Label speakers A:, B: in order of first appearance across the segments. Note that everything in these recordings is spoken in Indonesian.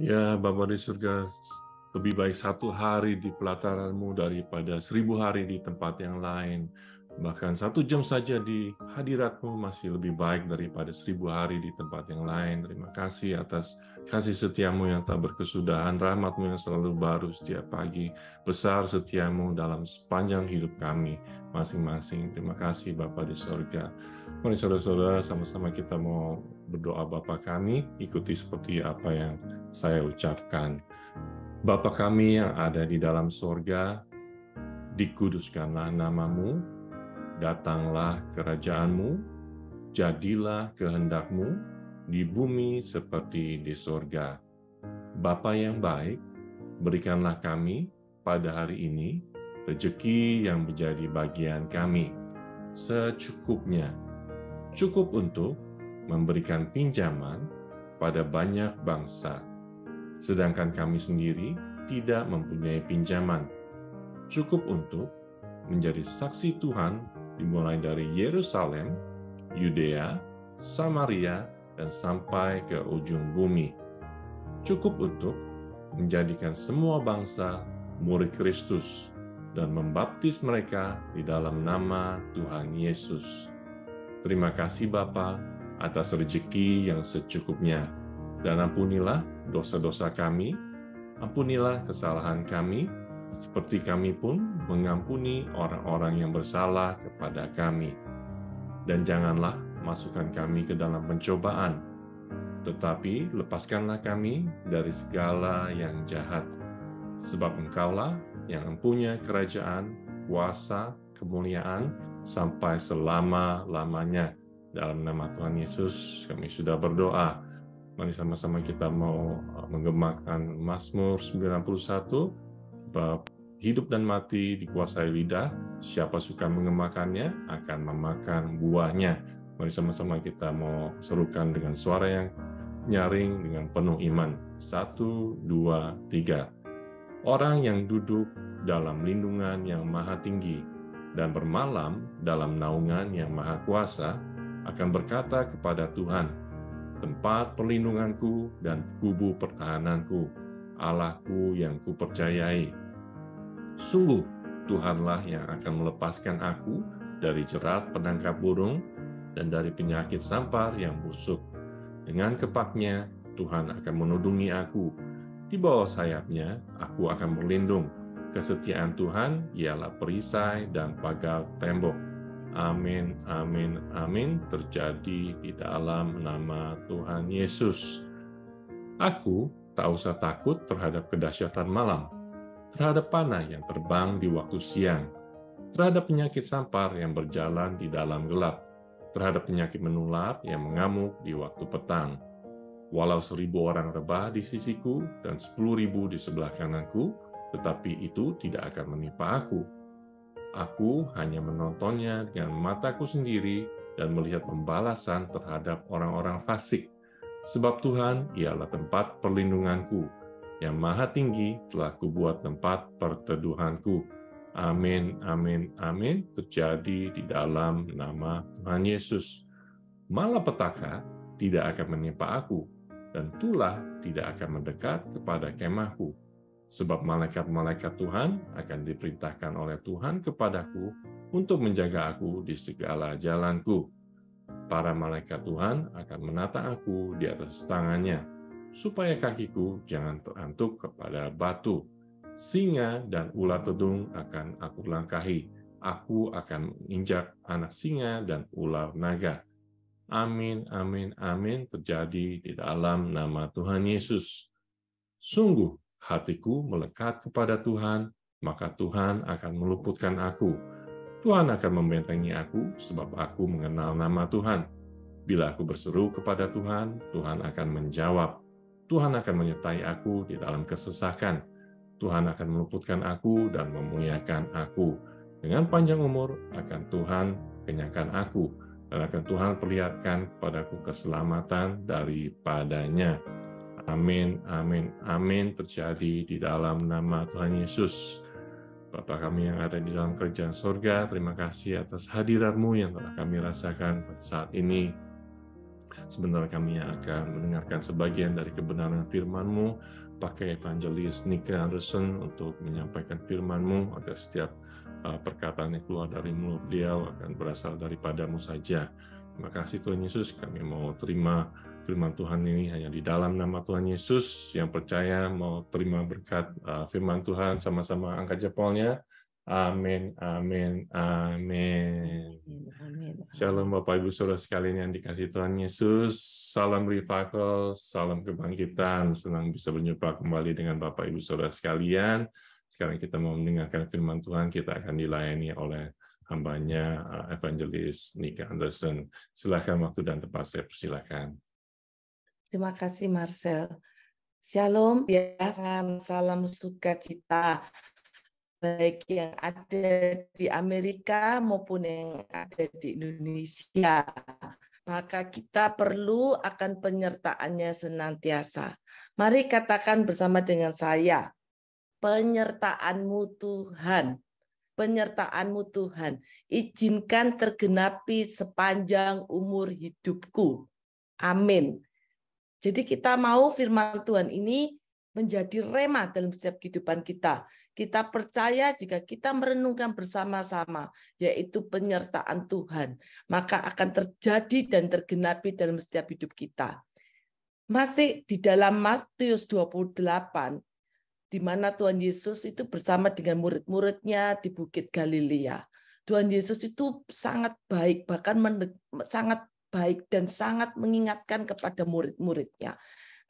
A: Ya Bapak di surga, lebih baik satu hari di pelataranmu daripada seribu hari di tempat yang lain. Bahkan satu jam saja di hadiratmu masih lebih baik daripada seribu hari di tempat yang lain. Terima kasih atas kasih setiamu yang tak berkesudahan, rahmatmu yang selalu baru setiap pagi. Besar setiamu dalam sepanjang hidup kami masing-masing. Terima kasih Bapak di Surga Mari saudara-saudara sama-sama kita mau berdoa Bapak kami, ikuti seperti apa yang saya ucapkan. Bapa kami yang ada di dalam sorga, dikuduskanlah namamu, datanglah kerajaanmu, jadilah kehendakmu di bumi seperti di sorga. Bapa yang baik, berikanlah kami pada hari ini rejeki yang menjadi bagian kami secukupnya, cukup untuk memberikan pinjaman pada banyak bangsa, sedangkan kami sendiri tidak mempunyai pinjaman. Cukup untuk menjadi saksi Tuhan dimulai dari Yerusalem, Yudea, Samaria, dan sampai ke ujung bumi. Cukup untuk menjadikan semua bangsa murid Kristus dan membaptis mereka di dalam nama Tuhan Yesus. Terima kasih Bapa atas rezeki yang secukupnya. Dan ampunilah dosa-dosa kami, ampunilah kesalahan kami, seperti kami pun mengampuni orang-orang yang bersalah kepada kami. Dan janganlah masukkan kami ke dalam pencobaan, tetapi lepaskanlah kami dari segala yang jahat. Sebab engkaulah yang mempunyai kerajaan, kuasa, kemuliaan, sampai selama-lamanya. Dalam nama Tuhan Yesus kami sudah berdoa. Mari sama-sama kita mau uh, menggemakan Mazmur 91 bab hidup dan mati dikuasai lidah, siapa suka mengemakannya akan memakan buahnya. Mari sama-sama kita mau serukan dengan suara yang nyaring dengan penuh iman. Satu, dua, tiga. Orang yang duduk dalam lindungan yang maha tinggi dan bermalam dalam naungan yang maha kuasa, akan berkata kepada Tuhan, tempat perlindunganku dan kubu pertahananku, Allahku yang kupercayai. Sungguh, Tuhanlah yang akan melepaskan aku dari jerat penangkap burung dan dari penyakit sampar yang busuk. Dengan kepaknya, Tuhan akan menudungi aku. Di bawah sayapnya, aku akan berlindung kesetiaan Tuhan ialah perisai dan pagar tembok. Amin, amin, amin terjadi di dalam nama Tuhan Yesus. Aku tak usah takut terhadap kedahsyatan malam, terhadap panah yang terbang di waktu siang, terhadap penyakit sampar yang berjalan di dalam gelap, terhadap penyakit menular yang mengamuk di waktu petang. Walau seribu orang rebah di sisiku dan sepuluh ribu di sebelah kananku, tetapi itu tidak akan menimpa aku Aku hanya menontonnya dengan mataku sendiri dan melihat pembalasan terhadap orang-orang fasik. Sebab Tuhan ialah tempat perlindunganku, yang maha tinggi telah kubuat tempat perteduhanku. Amin, amin, amin, terjadi di dalam nama Tuhan Yesus. Malapetaka tidak akan menimpa aku, dan tulah tidak akan mendekat kepada kemahku Sebab malaikat-malaikat Tuhan akan diperintahkan oleh Tuhan kepadaku untuk menjaga aku di segala jalanku. Para malaikat Tuhan akan menata aku di atas tangannya, supaya kakiku jangan terantuk kepada batu. Singa dan ular tedung akan aku langkahi. Aku akan menginjak anak singa dan ular naga. Amin, amin, amin terjadi di dalam nama Tuhan Yesus. Sungguh, hatiku melekat kepada Tuhan, maka Tuhan akan meluputkan aku. Tuhan akan membentengi aku sebab aku mengenal nama Tuhan. Bila aku berseru kepada Tuhan, Tuhan akan menjawab. Tuhan akan menyertai aku di dalam kesesakan. Tuhan akan meluputkan aku dan memuliakan aku. Dengan panjang umur akan Tuhan kenyangkan aku dan akan Tuhan perlihatkan kepadaku keselamatan daripadanya. Amin, amin, amin terjadi di dalam nama Tuhan Yesus. Bapa kami yang ada di dalam kerjaan sorga, terima kasih atas hadiratmu yang telah kami rasakan pada saat ini. Sebentar kami akan mendengarkan sebagian dari kebenaran firmanmu, pakai evangelis Nick Anderson untuk menyampaikan firmanmu, agar setiap uh, perkataan yang keluar dari mulut beliau akan berasal daripadamu saja. Terima kasih Tuhan Yesus kami mau terima firman Tuhan ini hanya di dalam nama Tuhan Yesus. Yang percaya mau terima berkat uh, firman Tuhan sama-sama angkat jempolnya. Amin, amin, amin. Shalom Bapak Ibu Saudara sekalian yang dikasih Tuhan Yesus. Salam revival, salam kebangkitan. Senang bisa berjumpa kembali dengan Bapak Ibu Saudara sekalian. Sekarang kita mau mendengarkan firman Tuhan, kita akan dilayani oleh hambanya eh, evangelis Nika Anderson. Silakan waktu dan tempat saya persilakan.
B: Terima kasih Marcel. Shalom, ya, salam sukacita baik yang ada di Amerika maupun yang ada di Indonesia. Maka kita perlu akan penyertaannya senantiasa. Mari katakan bersama dengan saya, penyertaanmu Tuhan penyertaanmu Tuhan. Izinkan tergenapi sepanjang umur hidupku. Amin. Jadi kita mau firman Tuhan ini menjadi rema dalam setiap kehidupan kita. Kita percaya jika kita merenungkan bersama-sama, yaitu penyertaan Tuhan, maka akan terjadi dan tergenapi dalam setiap hidup kita. Masih di dalam Matius 28 di mana Tuhan Yesus itu bersama dengan murid-muridnya di Bukit Galilea. Tuhan Yesus itu sangat baik, bahkan sangat baik dan sangat mengingatkan kepada murid-muridnya.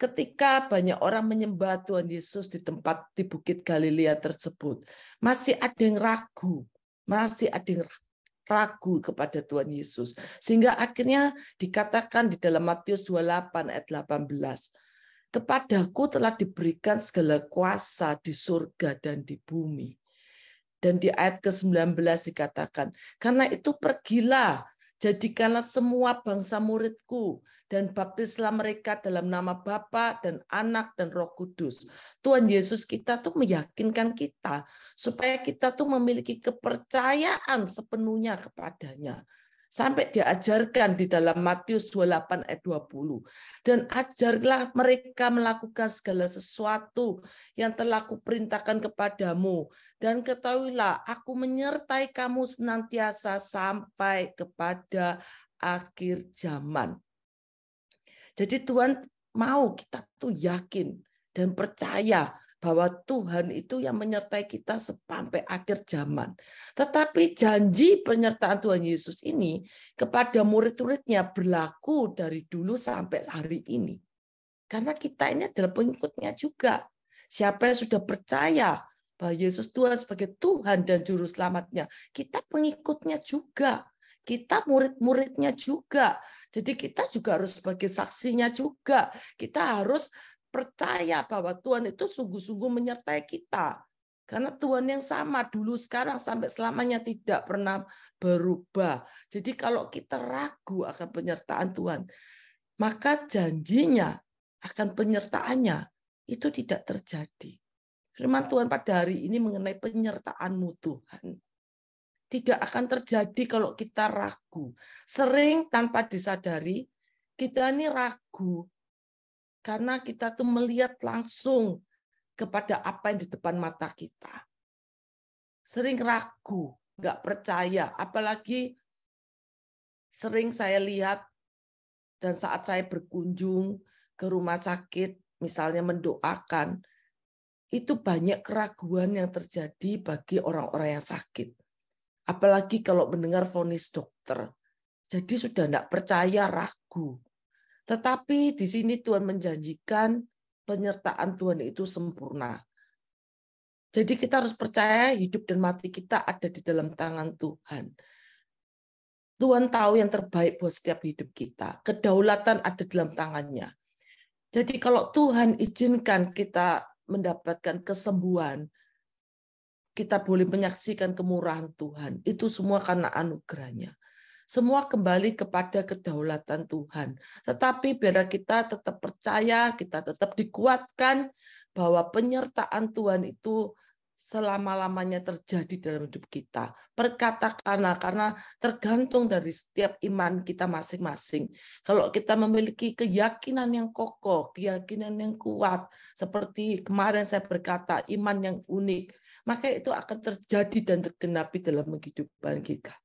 B: Ketika banyak orang menyembah Tuhan Yesus di tempat di Bukit Galilea tersebut, masih ada yang ragu, masih ada yang ragu kepada Tuhan Yesus. Sehingga akhirnya dikatakan di dalam Matius 28 ayat 18, Kepadaku telah diberikan segala kuasa di surga dan di bumi. Dan di ayat ke-19 dikatakan, karena itu pergilah, jadikanlah semua bangsa muridku, dan baptislah mereka dalam nama Bapa dan Anak dan Roh Kudus. Tuhan Yesus kita tuh meyakinkan kita, supaya kita tuh memiliki kepercayaan sepenuhnya kepadanya sampai diajarkan di dalam Matius 28 ayat 20. Dan ajarlah mereka melakukan segala sesuatu yang telah kuperintahkan kepadamu. Dan ketahuilah, aku menyertai kamu senantiasa sampai kepada akhir zaman. Jadi Tuhan mau kita tuh yakin dan percaya bahwa Tuhan itu yang menyertai kita sampai akhir zaman. Tetapi janji penyertaan Tuhan Yesus ini kepada murid-muridnya berlaku dari dulu sampai hari ini. Karena kita ini adalah pengikutnya juga. Siapa yang sudah percaya bahwa Yesus Tuhan sebagai Tuhan dan Juru Selamatnya, kita pengikutnya juga kita murid-muridnya juga. Jadi kita juga harus sebagai saksinya juga. Kita harus percaya bahwa Tuhan itu sungguh-sungguh menyertai kita. Karena Tuhan yang sama dulu, sekarang, sampai selamanya tidak pernah berubah. Jadi kalau kita ragu akan penyertaan Tuhan, maka janjinya akan penyertaannya itu tidak terjadi. Firman Tuhan pada hari ini mengenai penyertaanmu Tuhan. Tidak akan terjadi kalau kita ragu. Sering tanpa disadari, kita ini ragu karena kita tuh melihat langsung kepada apa yang di depan mata kita. Sering ragu, nggak percaya, apalagi sering saya lihat dan saat saya berkunjung ke rumah sakit, misalnya mendoakan, itu banyak keraguan yang terjadi bagi orang-orang yang sakit. Apalagi kalau mendengar vonis dokter. Jadi sudah tidak percaya,
A: ragu.
B: Tetapi di sini Tuhan menjanjikan penyertaan Tuhan itu sempurna. Jadi kita harus percaya hidup dan mati kita ada di dalam tangan Tuhan. Tuhan tahu yang terbaik buat setiap hidup kita. Kedaulatan ada dalam tangannya. Jadi kalau Tuhan izinkan kita mendapatkan kesembuhan, kita boleh menyaksikan kemurahan Tuhan. Itu semua karena anugerahnya. Semua kembali kepada kedaulatan Tuhan. Tetapi biar kita tetap percaya, kita tetap dikuatkan bahwa penyertaan Tuhan itu selama-lamanya terjadi dalam hidup kita. Perkatakanlah karena tergantung dari setiap iman kita masing-masing. Kalau kita memiliki keyakinan yang kokoh, keyakinan yang kuat, seperti kemarin saya berkata iman yang unik, maka itu akan terjadi dan tergenapi dalam kehidupan kita.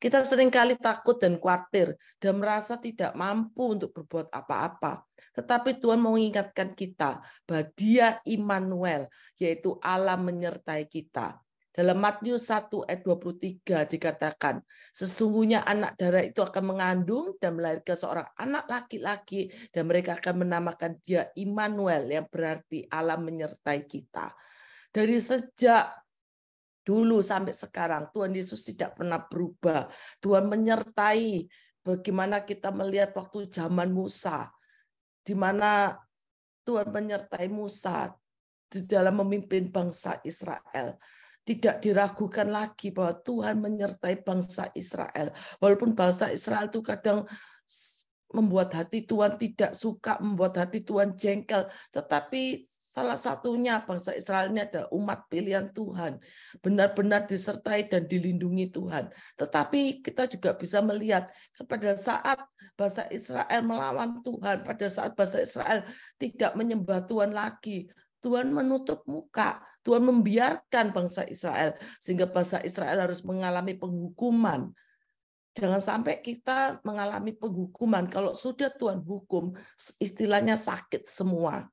B: Kita seringkali takut dan khawatir dan merasa tidak mampu untuk berbuat apa-apa. Tetapi Tuhan mengingatkan kita bahwa dia Immanuel, yaitu Allah menyertai kita. Dalam Matius 1 ayat 23 dikatakan, sesungguhnya anak darah itu akan mengandung dan melahirkan seorang anak laki-laki dan mereka akan menamakan dia Immanuel yang berarti Allah menyertai kita. Dari sejak dulu sampai sekarang. Tuhan Yesus tidak pernah berubah. Tuhan menyertai bagaimana kita melihat waktu zaman Musa, di mana Tuhan menyertai Musa di dalam memimpin bangsa Israel. Tidak diragukan lagi bahwa Tuhan menyertai bangsa Israel. Walaupun bangsa Israel itu kadang membuat hati Tuhan tidak suka, membuat hati Tuhan jengkel. Tetapi Salah satunya bangsa Israel ini ada umat pilihan Tuhan, benar-benar disertai dan dilindungi Tuhan. Tetapi kita juga bisa melihat pada saat bangsa Israel melawan Tuhan, pada saat bangsa Israel tidak menyembah Tuhan lagi, Tuhan menutup muka, Tuhan membiarkan bangsa Israel sehingga bangsa Israel harus mengalami penghukuman. Jangan sampai kita mengalami penghukuman. Kalau sudah Tuhan hukum, istilahnya sakit semua.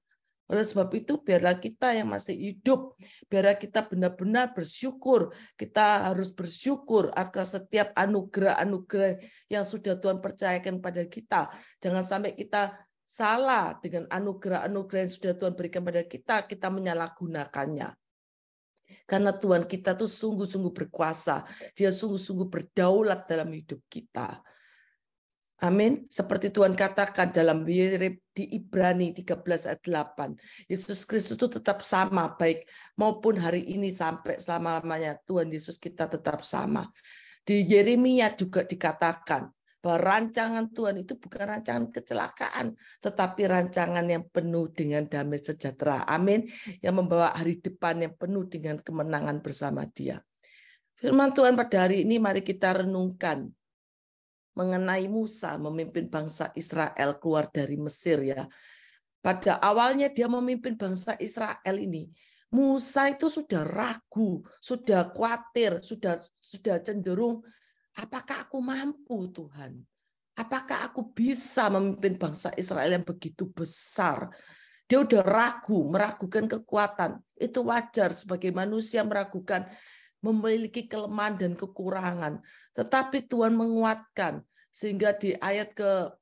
B: Oleh sebab itu, biarlah kita yang masih hidup, biarlah kita benar-benar bersyukur. Kita harus bersyukur atas setiap anugerah-anugerah yang sudah Tuhan percayakan pada kita. Jangan sampai kita salah dengan anugerah-anugerah yang sudah Tuhan berikan pada kita, kita menyalahgunakannya. Karena Tuhan kita tuh sungguh-sungguh berkuasa. Dia sungguh-sungguh berdaulat dalam hidup kita. Amin. Seperti Tuhan katakan dalam Wirip di Ibrani 13 ayat 8. Yesus Kristus itu tetap sama baik maupun hari ini sampai selama-lamanya Tuhan Yesus kita tetap sama. Di Yeremia juga dikatakan bahwa rancangan Tuhan itu bukan rancangan kecelakaan, tetapi rancangan yang penuh dengan damai sejahtera. Amin. Yang membawa hari depan yang penuh dengan kemenangan bersama Dia. Firman Tuhan pada hari ini mari kita renungkan mengenai Musa memimpin bangsa Israel keluar dari Mesir ya. Pada awalnya dia memimpin bangsa Israel ini, Musa itu sudah ragu, sudah khawatir, sudah sudah cenderung apakah aku mampu Tuhan? Apakah aku bisa memimpin bangsa Israel yang begitu besar? Dia udah ragu, meragukan kekuatan. Itu wajar sebagai manusia meragukan memiliki kelemahan dan kekurangan. Tetapi Tuhan menguatkan sehingga di ayat ke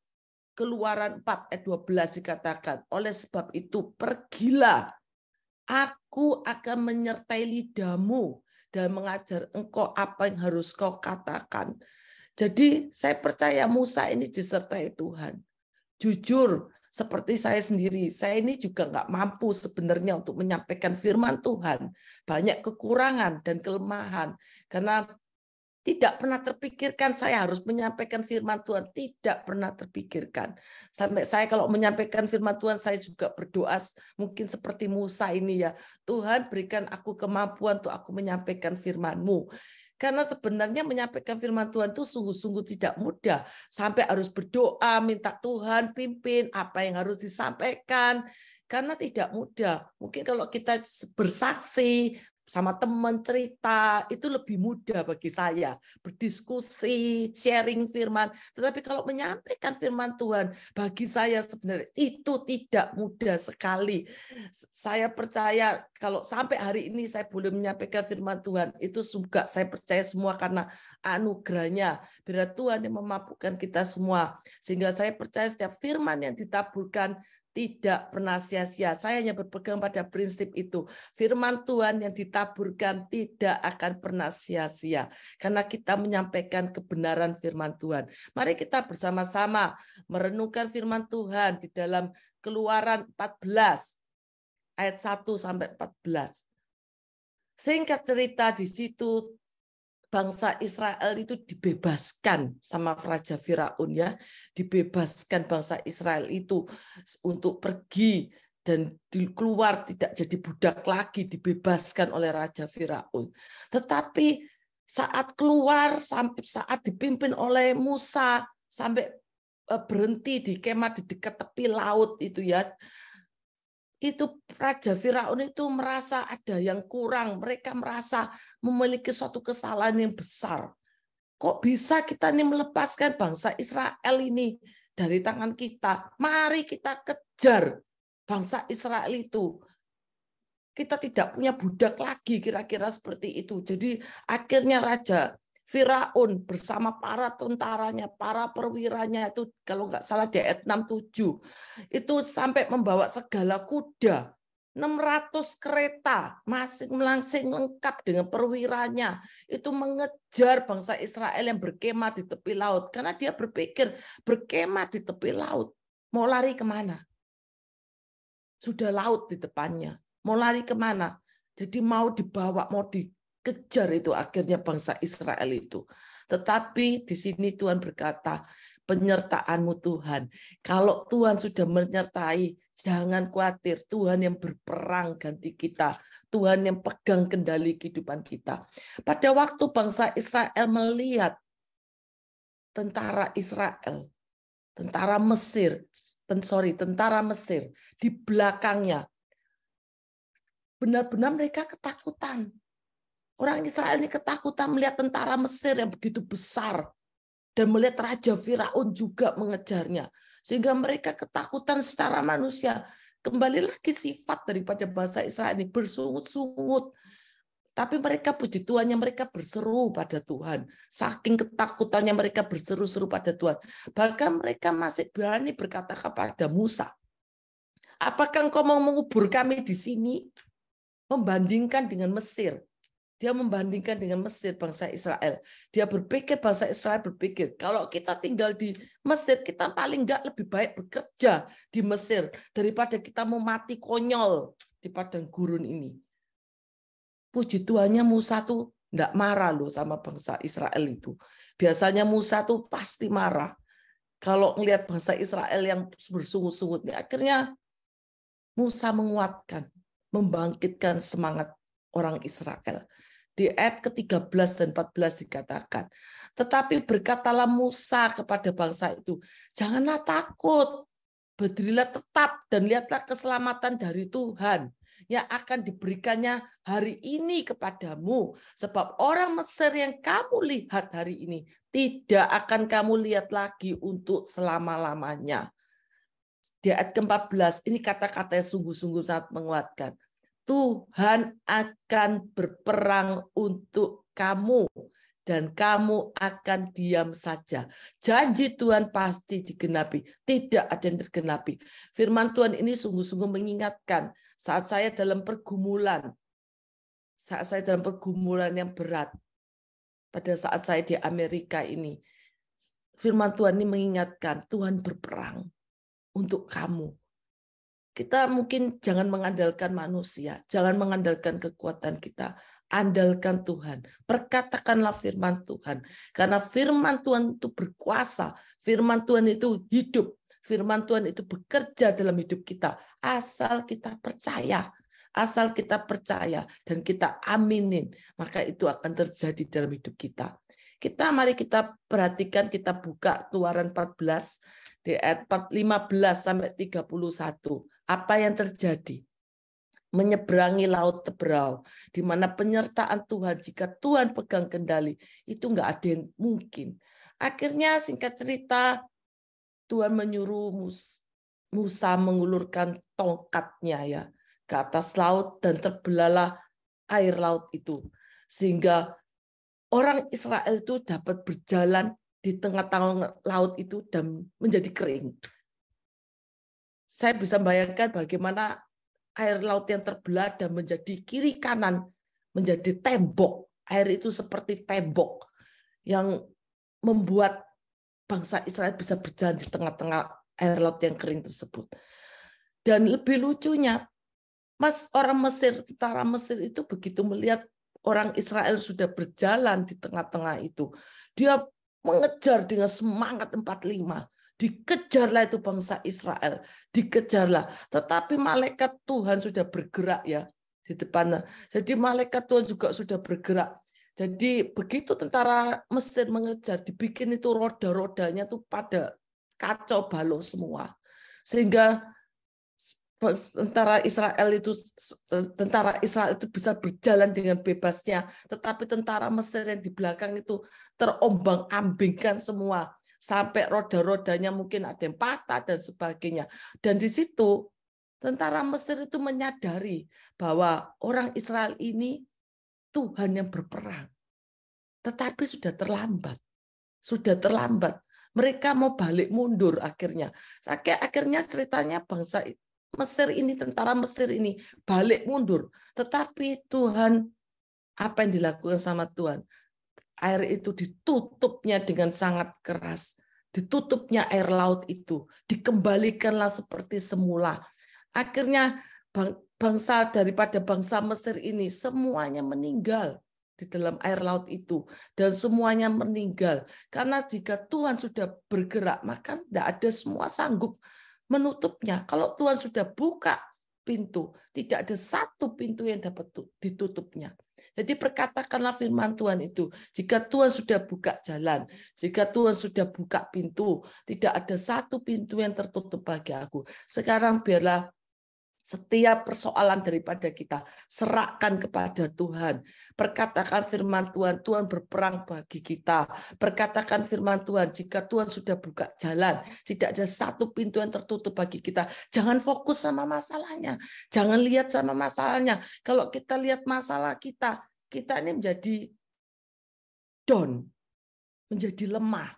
B: Keluaran 4 ayat 12 dikatakan, oleh sebab itu pergilah, aku akan menyertai lidahmu dan mengajar engkau apa yang harus kau katakan. Jadi saya percaya Musa ini disertai Tuhan. Jujur, seperti saya sendiri, saya ini juga nggak mampu sebenarnya untuk menyampaikan firman Tuhan. Banyak kekurangan dan kelemahan. Karena tidak pernah terpikirkan saya harus menyampaikan firman Tuhan. Tidak pernah terpikirkan. Sampai saya kalau menyampaikan firman Tuhan, saya juga berdoa mungkin seperti Musa ini ya. Tuhan berikan aku kemampuan untuk aku menyampaikan firman-Mu. Karena sebenarnya menyampaikan firman Tuhan itu sungguh-sungguh tidak mudah. Sampai harus berdoa, minta Tuhan pimpin apa yang harus disampaikan. Karena tidak mudah. Mungkin kalau kita bersaksi, sama teman cerita itu lebih mudah bagi saya berdiskusi sharing firman tetapi kalau menyampaikan firman Tuhan bagi saya sebenarnya itu tidak mudah sekali saya percaya kalau sampai hari ini saya boleh menyampaikan firman Tuhan itu juga saya percaya semua karena anugerahnya biar Tuhan yang memampukan kita semua sehingga saya percaya setiap firman yang ditaburkan tidak pernah sia-sia. Saya hanya berpegang pada prinsip itu. Firman Tuhan yang ditaburkan tidak akan pernah sia-sia. Karena kita menyampaikan kebenaran firman Tuhan. Mari kita bersama-sama merenungkan firman Tuhan di dalam keluaran 14 ayat 1 sampai 14. Singkat cerita di situ bangsa Israel itu dibebaskan sama Raja Firaun ya, dibebaskan bangsa Israel itu untuk pergi dan keluar tidak jadi budak lagi dibebaskan oleh Raja Firaun. Tetapi saat keluar sampai saat dipimpin oleh Musa sampai eh, berhenti di kemah di dekat tepi laut itu ya itu Raja Firaun itu merasa ada yang kurang. Mereka merasa memiliki suatu kesalahan yang besar. Kok bisa kita ini melepaskan bangsa Israel ini dari tangan kita? Mari kita kejar bangsa Israel itu. Kita tidak punya budak lagi kira-kira seperti itu. Jadi akhirnya Raja Firaun bersama para tentaranya, para perwiranya itu kalau nggak salah di ayat 67 itu sampai membawa segala kuda 600 kereta masing melangsing lengkap dengan perwiranya itu mengejar bangsa Israel yang berkemah di tepi laut karena dia berpikir berkemah di tepi laut mau lari kemana sudah laut di depannya mau lari kemana jadi mau dibawa mau di kejar itu akhirnya bangsa Israel itu. Tetapi di sini Tuhan berkata, penyertaanmu Tuhan. Kalau Tuhan sudah menyertai, jangan khawatir. Tuhan yang berperang ganti kita. Tuhan yang pegang kendali kehidupan kita. Pada waktu bangsa Israel melihat tentara Israel, tentara Mesir, ten, sorry, tentara Mesir di belakangnya, benar-benar mereka ketakutan Orang Israel ini ketakutan melihat tentara Mesir yang begitu besar dan melihat Raja Firaun juga mengejarnya. Sehingga mereka ketakutan secara manusia. Kembali lagi sifat daripada bahasa Israel ini bersungut-sungut. Tapi mereka puji yang mereka berseru pada Tuhan. Saking ketakutannya mereka berseru-seru pada Tuhan. Bahkan mereka masih berani berkata kepada Musa, Apakah engkau mau mengubur kami di sini? Membandingkan dengan Mesir. Dia membandingkan dengan Mesir bangsa Israel. Dia berpikir bangsa Israel berpikir kalau kita tinggal di Mesir kita paling nggak lebih baik bekerja di Mesir daripada kita mau mati konyol di padang gurun ini. Puji Tuhannya Musa tuh nggak marah loh sama bangsa Israel itu. Biasanya Musa tuh pasti marah kalau ngelihat bangsa Israel yang bersungut sungut nah, Akhirnya Musa menguatkan, membangkitkan semangat orang Israel di ayat ke-13 dan 14 dikatakan. Tetapi berkatalah Musa kepada bangsa itu, janganlah takut, berdirilah tetap dan lihatlah keselamatan dari Tuhan yang akan diberikannya hari ini kepadamu. Sebab orang Mesir yang kamu lihat hari ini tidak akan kamu lihat lagi untuk selama-lamanya. Di ayat ke-14, ini kata-kata yang sungguh-sungguh sangat menguatkan. Tuhan akan berperang untuk kamu dan kamu akan diam saja. Janji Tuhan pasti digenapi, tidak ada yang tergenapi. Firman Tuhan ini sungguh-sungguh mengingatkan saat saya dalam pergumulan, saat saya dalam pergumulan yang berat, pada saat saya di Amerika ini, firman Tuhan ini mengingatkan Tuhan berperang untuk kamu kita mungkin jangan mengandalkan manusia, jangan mengandalkan kekuatan kita, andalkan Tuhan. Perkatakanlah firman Tuhan. Karena firman Tuhan itu berkuasa, firman Tuhan itu hidup, firman Tuhan itu bekerja dalam hidup kita. Asal kita percaya, asal kita percaya dan kita aminin, maka itu akan terjadi dalam hidup kita. Kita mari kita perhatikan kita buka Keluaran 14 di ayat 15 sampai 31 apa yang terjadi menyeberangi laut teberau, di mana penyertaan Tuhan, jika Tuhan pegang kendali, itu nggak ada yang mungkin. Akhirnya singkat cerita, Tuhan menyuruh Musa mengulurkan tongkatnya ya ke atas laut dan terbelalah air laut itu. Sehingga orang Israel itu dapat berjalan di tengah-tengah laut itu dan menjadi kering saya bisa bayangkan bagaimana air laut yang terbelah dan menjadi kiri kanan menjadi tembok. Air itu seperti tembok yang membuat bangsa Israel bisa berjalan di tengah-tengah air laut yang kering tersebut. Dan lebih lucunya, Mas orang Mesir, tentara Mesir itu begitu melihat orang Israel sudah berjalan di tengah-tengah itu, dia mengejar dengan semangat 45 Dikejarlah itu bangsa Israel, dikejarlah. Tetapi malaikat Tuhan sudah bergerak ya di depan. Jadi malaikat Tuhan juga sudah bergerak. Jadi begitu tentara Mesir mengejar, dibikin itu roda-rodanya tuh pada kacau balau semua. Sehingga tentara Israel itu tentara Israel itu bisa berjalan dengan bebasnya, tetapi tentara Mesir yang di belakang itu terombang-ambingkan semua sampai roda-rodanya mungkin ada yang patah dan sebagainya. Dan di situ tentara Mesir itu menyadari bahwa orang Israel ini Tuhan yang berperang. Tetapi sudah terlambat. Sudah terlambat. Mereka mau balik mundur akhirnya. Akhirnya ceritanya bangsa Mesir ini, tentara Mesir ini balik mundur. Tetapi Tuhan, apa yang dilakukan sama Tuhan? air itu ditutupnya dengan sangat keras. Ditutupnya air laut itu. Dikembalikanlah seperti semula. Akhirnya bangsa daripada bangsa Mesir ini semuanya meninggal di dalam air laut itu dan semuanya meninggal karena jika Tuhan sudah bergerak maka tidak ada semua sanggup menutupnya kalau Tuhan sudah buka pintu. Tidak ada satu pintu yang dapat ditutupnya. Jadi perkatakanlah firman Tuhan itu. Jika Tuhan sudah buka jalan, jika Tuhan sudah buka pintu, tidak ada satu pintu yang tertutup bagi aku. Sekarang biarlah setiap persoalan daripada kita, serahkan kepada Tuhan. Perkatakan firman Tuhan, Tuhan berperang bagi kita. Perkatakan firman Tuhan, jika Tuhan sudah buka jalan, tidak ada satu pintu yang tertutup bagi kita. Jangan fokus sama masalahnya. Jangan lihat sama masalahnya. Kalau kita lihat masalah kita, kita ini menjadi down, menjadi lemah,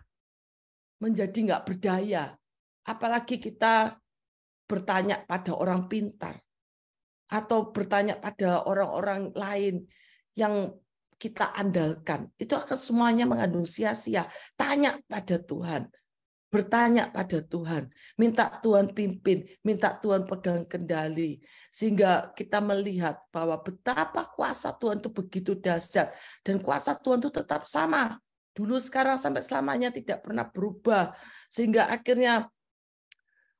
B: menjadi nggak berdaya. Apalagi kita bertanya pada orang pintar atau bertanya pada orang-orang lain yang kita andalkan. Itu akan semuanya mengandung sia-sia. Tanya pada Tuhan. Bertanya pada Tuhan. Minta Tuhan pimpin. Minta Tuhan pegang kendali. Sehingga kita melihat bahwa betapa kuasa Tuhan itu begitu dahsyat. Dan kuasa Tuhan itu tetap sama. Dulu, sekarang, sampai selamanya tidak pernah berubah. Sehingga akhirnya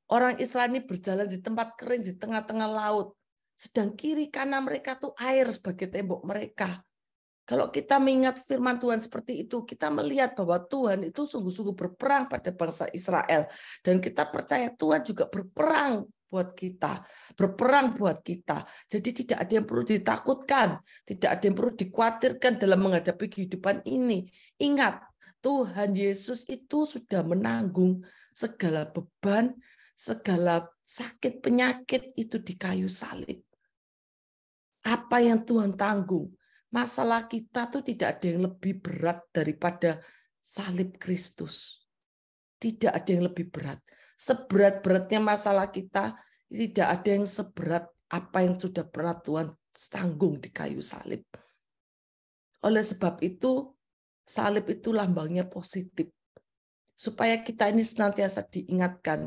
B: Orang Israel ini berjalan di tempat kering, di tengah-tengah laut. Sedang kiri kanan mereka tuh air sebagai tembok mereka. Kalau kita mengingat firman Tuhan seperti itu, kita melihat bahwa Tuhan itu sungguh-sungguh berperang pada bangsa Israel. Dan kita percaya Tuhan juga berperang buat kita, berperang buat kita. Jadi tidak ada yang perlu ditakutkan, tidak ada yang perlu dikhawatirkan dalam menghadapi kehidupan ini. Ingat, Tuhan Yesus itu sudah menanggung segala beban, segala sakit penyakit itu di kayu salib. Apa yang Tuhan tanggung? Masalah kita tuh tidak ada yang lebih berat daripada salib Kristus. Tidak ada yang lebih berat. Seberat-beratnya masalah kita, tidak ada yang seberat apa yang sudah pernah Tuhan tanggung di kayu salib. Oleh sebab itu, salib itu lambangnya positif. Supaya kita ini senantiasa diingatkan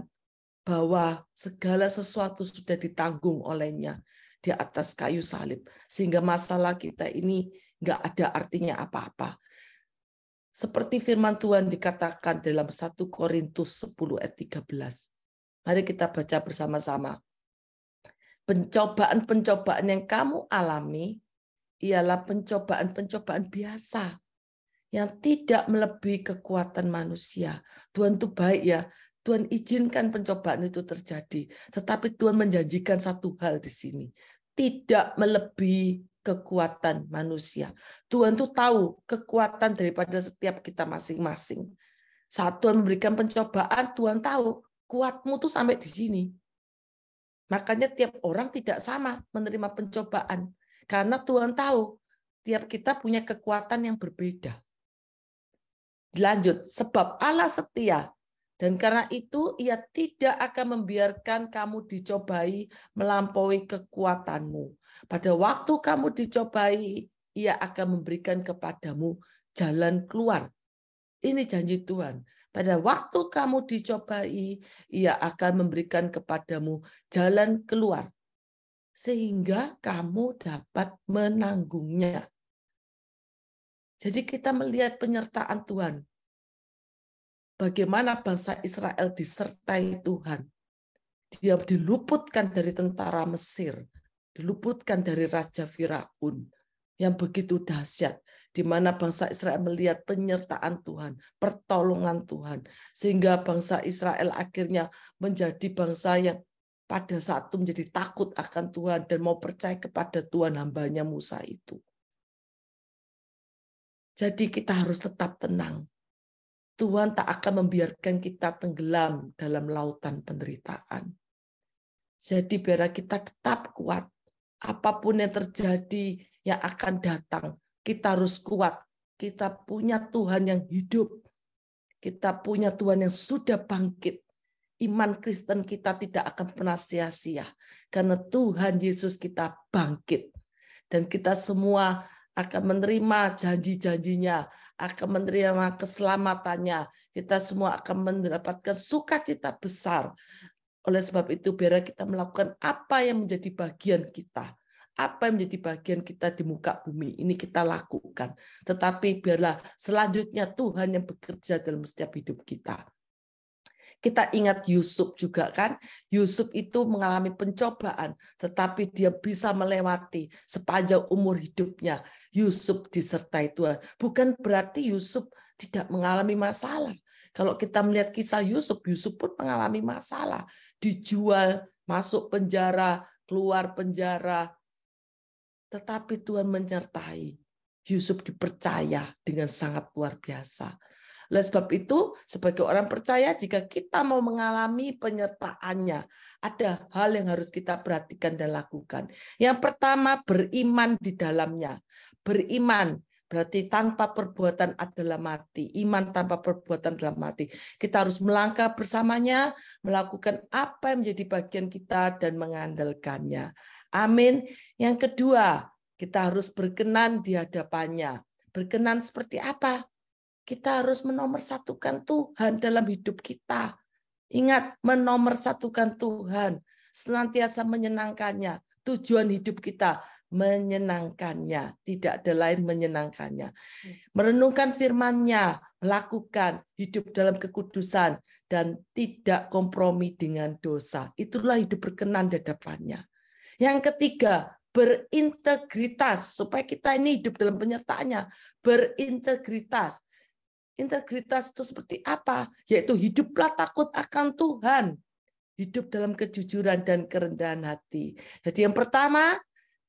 B: bahwa segala sesuatu sudah ditanggung olehnya di atas kayu salib. Sehingga masalah kita ini nggak ada artinya apa-apa. Seperti firman Tuhan dikatakan dalam 1 Korintus 10 ayat 13. Mari kita baca bersama-sama. Pencobaan-pencobaan yang kamu alami ialah pencobaan-pencobaan biasa yang tidak melebihi kekuatan manusia. Tuhan itu baik ya, Tuhan izinkan pencobaan itu terjadi, tetapi Tuhan menjanjikan satu hal di sini, tidak melebihi kekuatan manusia. Tuhan tuh tahu kekuatan daripada setiap kita masing-masing. Saat Tuhan memberikan pencobaan, Tuhan tahu kuatmu tuh sampai di sini. Makanya tiap orang tidak sama menerima pencobaan. Karena Tuhan tahu tiap kita punya kekuatan yang berbeda. Lanjut, sebab Allah setia, dan karena itu ia tidak akan membiarkan kamu dicobai melampaui kekuatanmu. Pada waktu kamu dicobai, ia akan memberikan kepadamu jalan keluar. Ini janji Tuhan. Pada waktu kamu dicobai, ia akan memberikan kepadamu jalan keluar. Sehingga kamu dapat menanggungnya. Jadi kita melihat penyertaan Tuhan bagaimana bangsa Israel disertai Tuhan. Dia diluputkan dari tentara Mesir, diluputkan dari Raja Firaun yang begitu dahsyat, di mana bangsa Israel melihat penyertaan Tuhan, pertolongan Tuhan, sehingga bangsa Israel akhirnya menjadi bangsa yang pada saat itu menjadi takut akan Tuhan dan mau percaya kepada Tuhan hambanya Musa itu. Jadi kita harus tetap tenang, Tuhan tak akan membiarkan kita tenggelam dalam lautan penderitaan. Jadi biar kita tetap kuat. Apapun yang terjadi yang akan datang, kita harus kuat. Kita punya Tuhan yang hidup. Kita punya Tuhan yang sudah bangkit. Iman Kristen kita tidak akan pernah sia-sia. Karena Tuhan Yesus kita bangkit. Dan kita semua akan menerima janji-janjinya, akan menerima keselamatannya. Kita semua akan mendapatkan sukacita besar. Oleh sebab itu, biarlah kita melakukan apa yang menjadi bagian kita. Apa yang menjadi bagian kita di muka bumi, ini kita lakukan. Tetapi biarlah selanjutnya Tuhan yang bekerja dalam setiap hidup kita. Kita ingat Yusuf juga kan. Yusuf itu mengalami pencobaan, tetapi dia bisa melewati sepanjang umur hidupnya. Yusuf disertai Tuhan. Bukan berarti Yusuf tidak mengalami masalah. Kalau kita melihat kisah Yusuf, Yusuf pun mengalami masalah. Dijual, masuk penjara, keluar penjara. Tetapi Tuhan menyertai. Yusuf dipercaya dengan sangat luar biasa. Oleh sebab itu, sebagai orang percaya, jika kita mau mengalami penyertaannya, ada hal yang harus kita perhatikan dan lakukan. Yang pertama, beriman di dalamnya. Beriman Berarti tanpa perbuatan adalah mati. Iman tanpa perbuatan adalah mati. Kita harus melangkah bersamanya, melakukan apa yang menjadi bagian kita dan mengandalkannya. Amin. Yang kedua, kita harus berkenan di hadapannya. Berkenan seperti apa? Kita harus menomorsatukan Tuhan dalam hidup kita. Ingat, menomorsatukan Tuhan. Senantiasa menyenangkannya. Tujuan hidup kita menyenangkannya. Tidak ada lain menyenangkannya. Merenungkan Firman-Nya melakukan hidup dalam kekudusan, dan tidak kompromi dengan dosa. Itulah hidup berkenan di hadapannya. Yang ketiga, berintegritas supaya kita ini hidup dalam penyertaannya, berintegritas. Integritas itu seperti apa? Yaitu hiduplah takut akan Tuhan. Hidup dalam kejujuran dan kerendahan hati. Jadi yang pertama,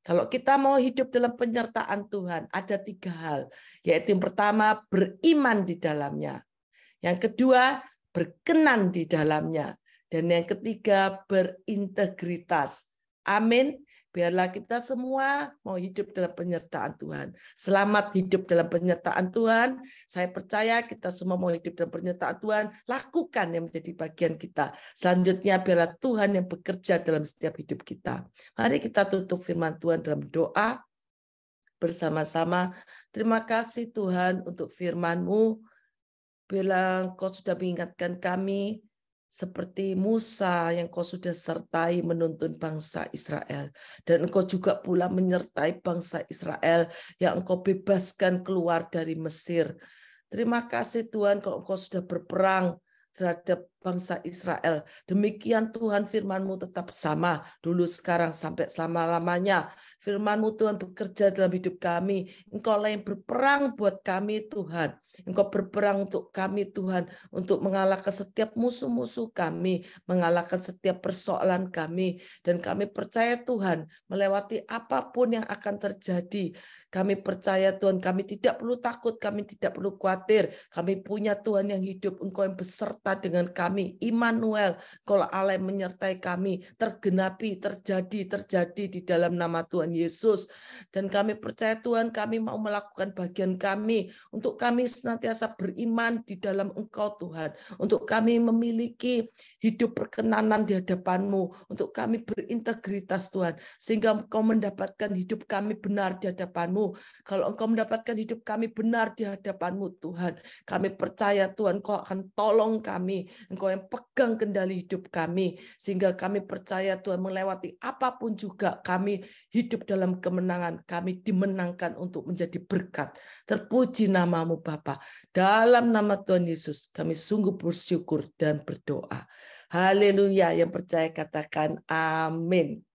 B: kalau kita mau hidup dalam penyertaan Tuhan, ada tiga hal. Yaitu yang pertama, beriman di dalamnya. Yang kedua, berkenan di dalamnya. Dan yang ketiga, berintegritas. Amin. Biarlah kita semua mau hidup dalam penyertaan Tuhan. Selamat hidup dalam penyertaan Tuhan. Saya percaya kita semua mau hidup dalam penyertaan Tuhan. Lakukan yang menjadi bagian kita. Selanjutnya biarlah Tuhan yang bekerja dalam setiap hidup kita. Mari kita tutup firman Tuhan dalam doa bersama-sama. Terima kasih Tuhan untuk firman-Mu. Bila Engkau sudah mengingatkan kami seperti Musa yang kau sudah sertai menuntun bangsa Israel. Dan engkau juga pula menyertai bangsa Israel yang engkau bebaskan keluar dari Mesir. Terima kasih Tuhan kalau engkau sudah berperang terhadap bangsa Israel. Demikian Tuhan firmanmu tetap sama dulu sekarang sampai selama-lamanya. Firmanmu Tuhan bekerja dalam hidup kami. Engkau lah yang berperang buat kami Tuhan. Engkau berperang untuk kami Tuhan. Untuk mengalahkan setiap musuh-musuh kami. Mengalahkan setiap persoalan kami. Dan kami percaya Tuhan melewati apapun yang akan terjadi. Kami percaya Tuhan, kami tidak perlu takut, kami tidak perlu khawatir. Kami punya Tuhan yang hidup, Engkau yang beserta dengan kami kami. Immanuel, kalau Allah menyertai kami, tergenapi, terjadi, terjadi di dalam nama Tuhan Yesus. Dan kami percaya Tuhan, kami mau melakukan bagian kami untuk kami senantiasa beriman di dalam Engkau Tuhan, untuk kami memiliki hidup perkenanan di hadapan-Mu, untuk kami berintegritas Tuhan, sehingga Engkau mendapatkan hidup kami benar di hadapan-Mu. Kalau Engkau mendapatkan hidup kami benar di hadapan-Mu Tuhan, kami percaya Tuhan Engkau akan tolong kami, Engkau yang pegang kendali hidup kami. Sehingga kami percaya Tuhan melewati apapun juga kami hidup dalam kemenangan. Kami dimenangkan untuk menjadi berkat. Terpuji namamu Bapa. Dalam nama Tuhan Yesus kami sungguh bersyukur dan berdoa. Haleluya. Yang percaya katakan amin.